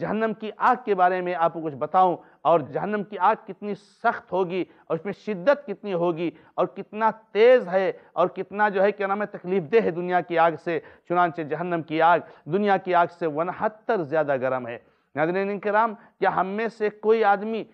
जहन्नम की आग के बारे में आपको कुछ बताऊं और जहन्नम की आग कितनी सख्त होगी और उसमें शिद्दत कितनी होगी और कितना तेज़ है और कितना जो है क्या नाम है तकलीफ दे है दुनिया की आग से चुनानचे जहन्नम की आग दुनिया की आग से वनहत्तर ज़्यादा गर्म है नादरीन कराम क्या हम में से कोई आदमी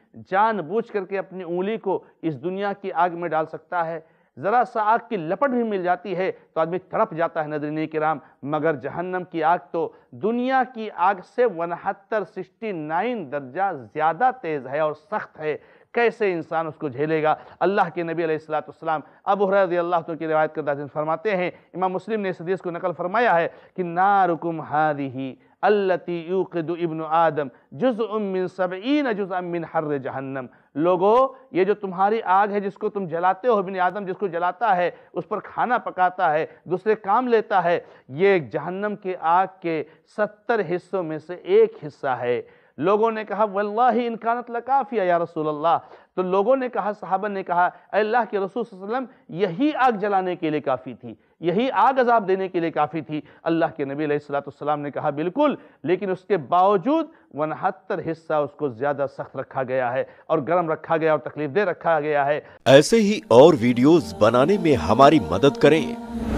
बूझ करके अपनी उंगली को इस दुनिया की आग में डाल सकता है ज़रा सा आग की लपट भी मिल जाती है तो आदमी तड़प जाता है के कराम मगर जहन्नम की आग तो दुनिया की आग से वनहत्तर सिक्सटी नाइन दर्जा ज़्यादा तेज़ है और सख्त है कैसे इंसान उसको झेलेगा अल्लाह के नबी अलैहिस्सलाम अब रजी अल्लाह तो की रिवायत करदा दिन फरमाते हैं इमाम मुस्लिम ने इस हदीस को नकल फरमाया है कि नारुकुम हादिही अल्लती यूकद इब्न आदम जुज़ उमिन सबईन जुज़ अमिन हर जहन्नम लोगो ये जो तुम्हारी आग है जिसको तुम जलाते हो बिन आदम जिसको जलाता है उस पर खाना पकाता है दूसरे काम लेता है ये जहन्नम के आग के सत्तर हिस्सों में से एक हिस्सा है लोगों ने कहा वल्ला ही इनकानत लकाफिया या रसूल अल्लाह तो लोगों ने कहा साहबा ने कहा अल्लाह के रसूल वसम यही आग जलाने के लिए काफ़ी थी यही आग अजाब देने के लिए काफ़ी थी अल्लाह के नबी सलाम ने कहा बिल्कुल लेकिन उसके बावजूद वनहत्तर हिस्सा उसको ज़्यादा सख्त रखा गया है और गर्म रखा गया और तकलीफ दे रखा गया है ऐसे ही और वीडियोज़ बनाने में हमारी मदद करें